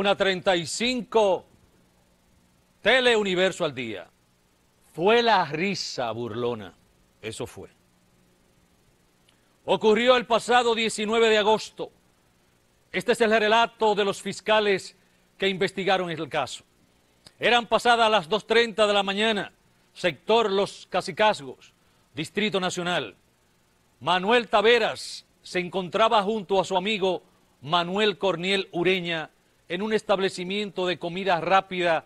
una 35 Teleuniverso al día. Fue la risa burlona. Eso fue. Ocurrió el pasado 19 de agosto. Este es el relato de los fiscales que investigaron el caso. Eran pasadas las 2.30 de la mañana, sector Los Casicasgos, Distrito Nacional. Manuel Taveras se encontraba junto a su amigo Manuel Corniel Ureña en un establecimiento de comida rápida,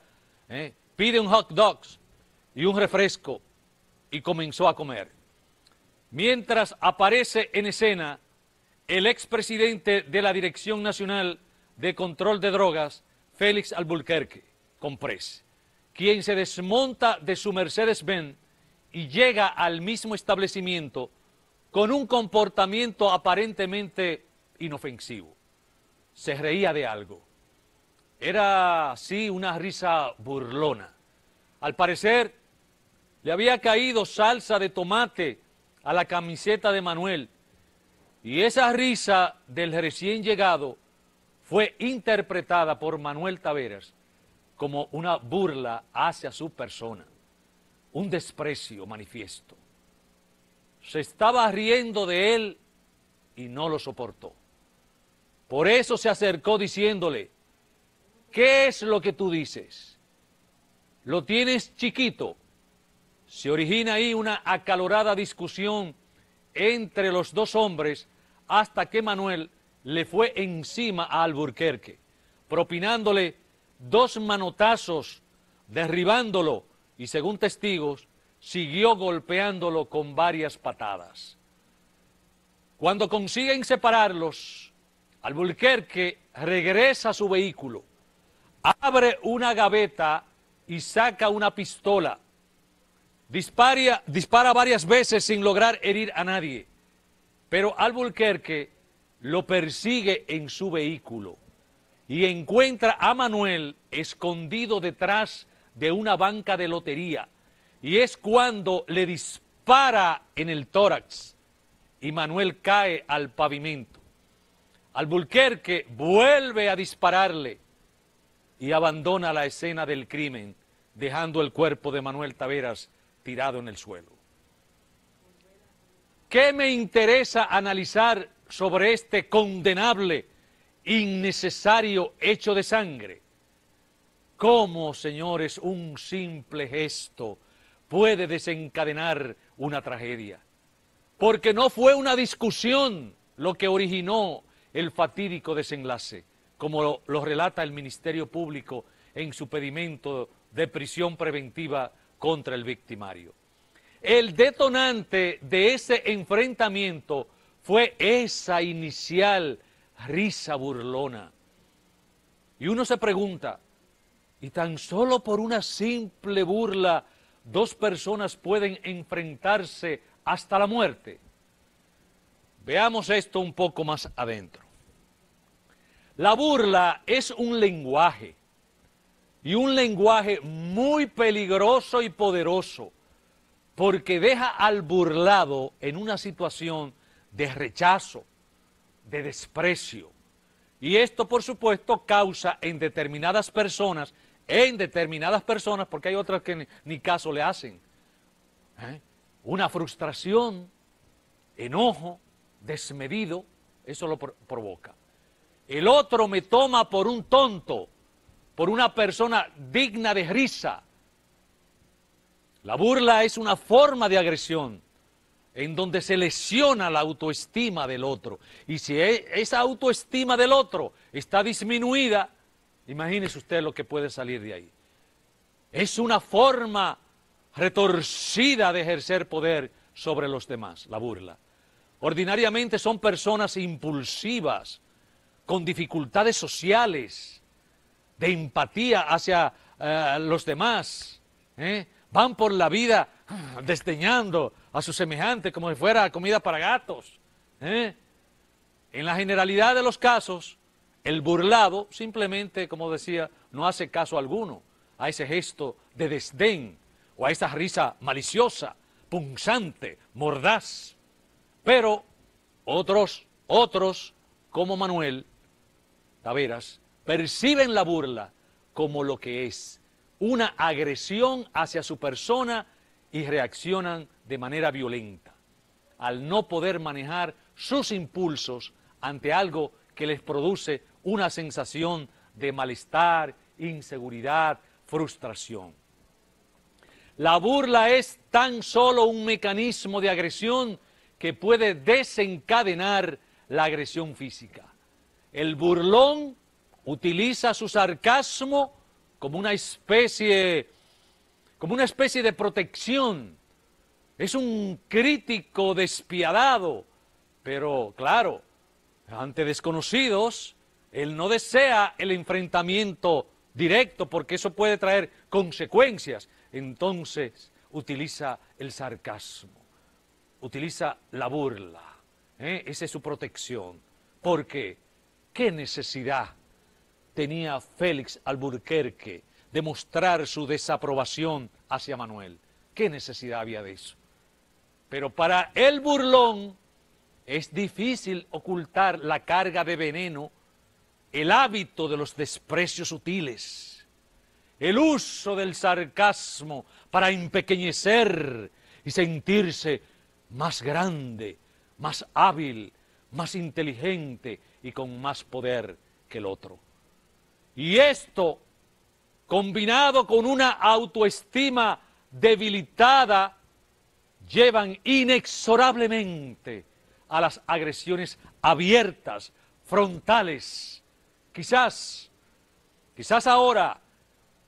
¿eh? pide un hot dogs y un refresco y comenzó a comer. Mientras aparece en escena el expresidente de la Dirección Nacional de Control de Drogas, Félix Albuquerque, Comprés, quien se desmonta de su Mercedes-Benz y llega al mismo establecimiento con un comportamiento aparentemente inofensivo. Se reía de algo. Era así una risa burlona. Al parecer, le había caído salsa de tomate a la camiseta de Manuel y esa risa del recién llegado fue interpretada por Manuel Taveras como una burla hacia su persona, un desprecio manifiesto. Se estaba riendo de él y no lo soportó. Por eso se acercó diciéndole, ¿Qué es lo que tú dices? Lo tienes chiquito. Se origina ahí una acalorada discusión entre los dos hombres hasta que Manuel le fue encima a Alburquerque, propinándole dos manotazos, derribándolo y según testigos, siguió golpeándolo con varias patadas. Cuando consiguen separarlos, Alburquerque regresa a su vehículo abre una gaveta y saca una pistola. Dispara, varias veces sin lograr herir a nadie. Pero Albuquerque lo persigue en su vehículo y encuentra a Manuel escondido detrás de una banca de lotería. Y es cuando le dispara en el tórax y Manuel cae al pavimento. Albuquerque vuelve a dispararle y abandona la escena del crimen, dejando el cuerpo de Manuel Taveras tirado en el suelo. ¿Qué me interesa analizar sobre este condenable, innecesario hecho de sangre? ¿Cómo, señores, un simple gesto puede desencadenar una tragedia? Porque no fue una discusión lo que originó el fatídico desenlace como lo, relata el Ministerio Público en su pedimento de prisión preventiva contra el victimario. El detonante de ese enfrentamiento fue esa inicial risa burlona. Y uno se pregunta, ¿y tan solo por una simple burla dos personas pueden enfrentarse hasta la muerte? Veamos esto un poco más adentro. La burla es un lenguaje y un lenguaje muy peligroso y poderoso porque deja al burlado en una situación de rechazo, de desprecio. Y esto, por supuesto, causa en determinadas personas, en determinadas personas, porque hay otras que ni, caso le hacen, ¿eh? una frustración, enojo, desmedido, eso lo provoca. El otro me toma por un tonto, por una persona digna de risa. La burla es una forma de agresión en donde se lesiona la autoestima del otro. Y si e, esa autoestima del otro está disminuida, imagínese usted lo que puede salir de ahí. Es una forma retorcida de ejercer poder sobre los demás, la burla. Ordinariamente son personas impulsivas, con dificultades sociales, de empatía hacia eh, los demás. ¿eh? Van por la vida ah, desdeñando a sus semejantes como si fuera comida para gatos. ¿eh? En la generalidad de los casos, el burlado simplemente, como decía, no hace caso alguno a ese gesto de desdén o a esa risa maliciosa, punzante, mordaz. Pero otros, otros, como Manuel, Taveras perciben la burla como lo que es, una agresión hacia su persona y reaccionan de manera violenta, al no poder manejar sus impulsos ante algo que les produce una sensación de malestar, inseguridad, frustración. La burla es tan solo un mecanismo de agresión que puede desencadenar la agresión física. El burlón utiliza su sarcasmo como una especie, como una especie de protección. Es un crítico despiadado, pero claro, ante desconocidos, él no desea el enfrentamiento directo porque eso puede traer consecuencias. Entonces utiliza el sarcasmo, utiliza la burla. ¿eh? Esa es su protección. ¿Por qué? ¿Qué necesidad tenía Félix Alburquerque de mostrar su desaprobación hacia Manuel? ¿Qué necesidad había de eso? Pero para el burlón es difícil ocultar la carga de veneno, el hábito de los desprecios sutiles, el uso del sarcasmo para empequeñecer y sentirse más grande, más hábil, más inteligente y con más poder que el otro. Y esto, combinado con una autoestima debilitada, llevan inexorablemente a las agresiones abiertas, frontales. Quizás, quizás ahora,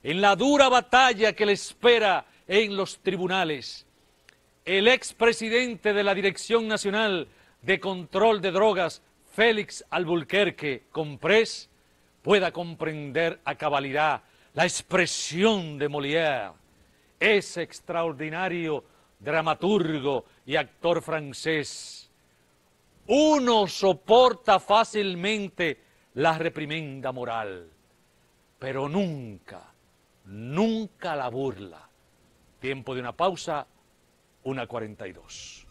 en la dura batalla que le espera en los tribunales, el expresidente de la Dirección Nacional de Control de Drogas, Félix Albulquerque Comprés, pueda comprender a cabalidad la expresión de Molière, ese extraordinario dramaturgo y actor francés. Uno soporta fácilmente la reprimenda moral, pero nunca, nunca la burla. Tiempo de una pausa, una dos.